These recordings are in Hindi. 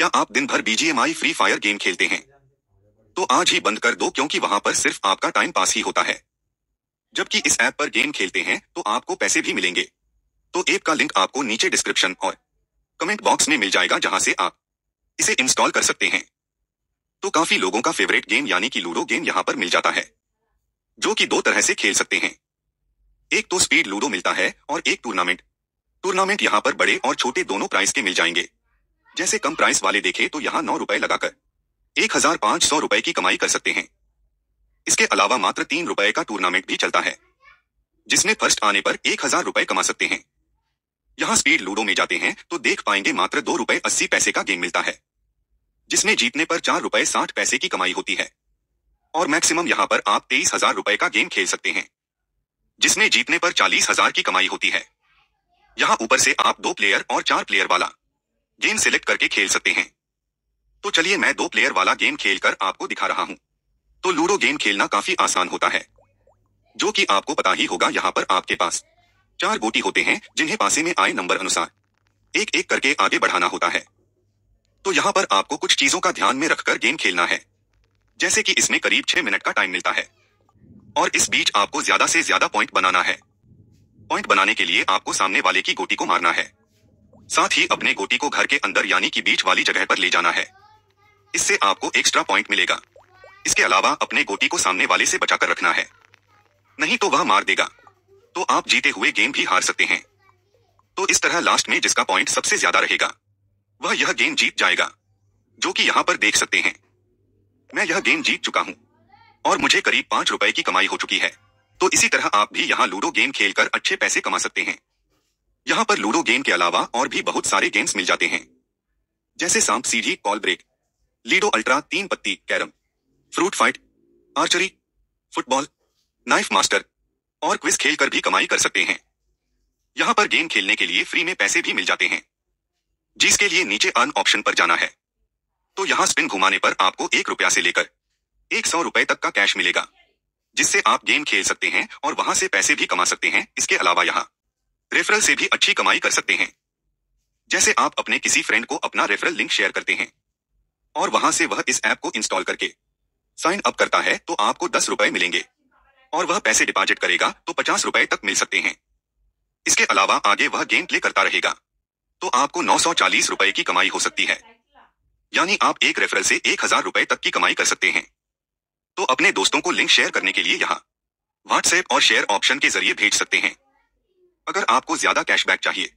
क्या आप दिन भर बीजीएमआई फ्री फायर गेम खेलते हैं तो आज ही बंद कर दो क्योंकि वहां पर सिर्फ आपका टाइम पास ही होता है जबकि इस ऐप पर गेम खेलते हैं तो आपको पैसे भी मिलेंगे तो ऐप का लिंक आपको नीचे डिस्क्रिप्शन और कमेंट बॉक्स में मिल जाएगा जहां से आप इसे इंस्टॉल कर सकते हैं तो काफी लोगों का फेवरेट गेम यानी कि लूडो गेम यहां पर मिल जाता है जो कि दो तरह से खेल सकते हैं एक तो स्पीड लूडो मिलता है और एक टूर्नामेंट टूर्नामेंट यहां पर बड़े और छोटे दोनों प्राइस के मिल जाएंगे जैसे कम प्राइस वाले देखे तो यहाँ नौ रुपए लगाकर एक हजार पांच सौ रुपए की कमाई कर सकते हैं इसके अलावा मात्र तीन रुपए का टूर्नामेंट भी चलता है जिसमें फर्स्ट आने पर एक हजार रुपए कमा सकते हैं यहाँ स्पीड लूडो में जाते हैं तो देख पाएंगे मात्र दो रुपए अस्सी पैसे का गेम मिलता है जिसमें जीतने पर चार रुपए साठ पैसे की कमाई होती है और मैक्सिमम यहाँ पर आप तेईस हजार रुपए का गेम खेल सकते हैं जिसमें जीतने पर चालीस हजार की कमाई होती है यहाँ ऊपर से आप दो प्लेयर और चार प्लेयर वाला गेम सिलेक्ट करके खेल सकते हैं तो चलिए मैं दो प्लेयर वाला गेम खेलकर आपको दिखा रहा हूँ तो लूडो गेम खेलना काफी आसान होता है जो कि आपको पता ही होगा यहाँ पर आपके पास चार गोटी होते हैं जिन्हें पासे में आए नंबर अनुसार एक एक करके आगे बढ़ाना होता है तो यहाँ पर आपको कुछ चीजों का ध्यान में रखकर गेम खेलना है जैसे कि इसमें करीब छह मिनट का टाइम मिलता है और इस बीच आपको ज्यादा से ज्यादा पॉइंट बनाना है पॉइंट बनाने के लिए आपको सामने वाले की गोटी को मारना है साथ ही अपने गोटी को घर के अंदर यानी कि बीच वाली जगह पर ले जाना है इससे आपको एक्स्ट्रा पॉइंट मिलेगा इसके अलावा अपने गोटी को सामने वाले से बचाकर रखना है नहीं तो वह मार देगा तो आप जीते हुए गेम भी हार सकते हैं तो इस तरह लास्ट में जिसका पॉइंट सबसे ज्यादा रहेगा वह यह गेम जीत जाएगा जो कि यहां पर देख सकते हैं मैं यह गेम जीत चुका हूं और मुझे करीब पांच रुपए की कमाई हो चुकी है तो इसी तरह आप भी यहां लूडो गेम खेलकर अच्छे पैसे कमा सकते हैं यहाँ पर लूडो गेम के अलावा और भी बहुत सारे गेम्स मिल जाते हैं जैसे सांप सीढ़ी call break ludo ultra Teen Patti carrom fruit fight archery football knife master और क्विज खेलकर भी कमाई कर सकते हैं यहाँ पर गेम खेलने के लिए फ्री में पैसे भी मिल जाते हैं जिसके लिए नीचे अर्न ऑप्शन पर जाना है तो यहाँ स्पिन घुमाने पर आपको एक रुपया से लेकर एक सौ रुपए तक का कैश मिलेगा जिससे आप गेम खेल सकते हैं और वहां से पैसे भी कमा सकते हैं इसके अलावा यहाँ रेफरल से भी अच्छी कमाई कर सकते हैं जैसे आप अपने किसी फ्रेंड को अपना रेफरल लिंक शेयर करते हैं और वहां से वह इस ऐप को इंस्टॉल करके साइन अप करता है तो आपको दस रुपए मिलेंगे और वह पैसे डिपॉजिट करेगा तो पचास रुपए तक मिल सकते हैं इसके अलावा आगे वह गेम प्ले करता रहेगा तो आपको नौ सौ चालीस रुपए की कमाई हो सकती है यानी आप एक रेफरल से एक हजार रुपए तक की कमाई कर सकते हैं तो अपने दोस्तों को लिंक शेयर करने के लिए यहाँ व्हाट्सएप और शेयर ऑप्शन के जरिए भेज सकते हैं अगर आपको ज्यादा कैशबैक चाहिए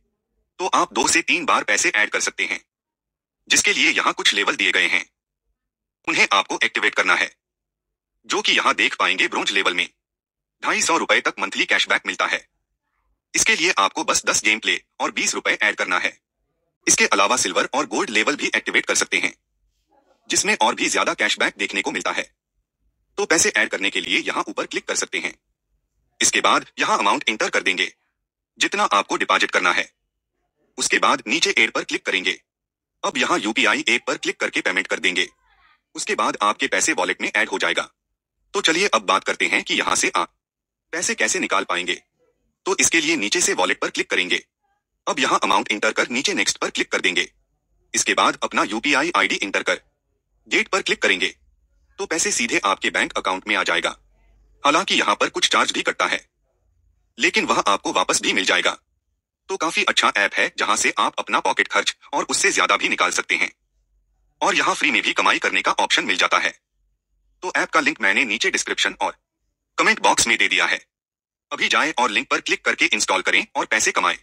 तो आप दो से तीन बार पैसे ऐड कर सकते हैं जिसके लिए यहाँ कुछ लेवल दिए गए हैं उन्हें आपको एक्टिवेट करना है जो कि यहाँ देख पाएंगे ब्रोंज लेवल में ढाई सौ रुपए तक मंथली कैशबैक मिलता है इसके लिए आपको बस दस गेम प्ले और बीस रुपए ऐड करना है इसके अलावा सिल्वर और गोल्ड लेवल भी एक्टिवेट कर सकते हैं जिसमें और भी ज्यादा कैशबैक देखने को मिलता है तो पैसे ऐड करने के लिए यहाँ ऊपर क्लिक कर सकते हैं इसके बाद यहाँ अमाउंट इंटर कर देंगे जितना आपको डिपॉजिट करना है उसके बाद नीचे एड पर क्लिक करेंगे अब यहाँ यूपीआई एप पर क्लिक करके पेमेंट कर देंगे उसके बाद आपके पैसे वॉलेट में ऐड हो जाएगा तो चलिए अब बात करते हैं कि यहाँ से आप पैसे कैसे निकाल पाएंगे तो इसके लिए नीचे से वॉलेट पर क्लिक करेंगे अब यहाँ अमाउंट इंटर कर नीचे नेक्स्ट पर क्लिक कर देंगे इसके बाद अपना यूपीआई डी इंटर कर डेट पर क्लिक करेंगे तो पैसे सीधे आपके बैंक अकाउंट में आ जाएगा हालांकि यहाँ पर कुछ चार्ज भी कटता है लेकिन वह आपको वापस भी मिल जाएगा तो काफी अच्छा ऐप है जहां से आप अपना पॉकेट खर्च और उससे ज्यादा भी निकाल सकते हैं और यहां फ्री में भी कमाई करने का ऑप्शन मिल जाता है तो ऐप का लिंक मैंने नीचे डिस्क्रिप्शन और कमेंट बॉक्स में दे दिया है अभी जाएं और लिंक पर क्लिक करके इंस्टॉल करें और पैसे कमाएं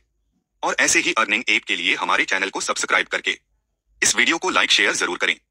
और ऐसे ही अर्निंग ऐप के लिए हमारे चैनल को सब्सक्राइब करके इस वीडियो को लाइक शेयर जरूर करें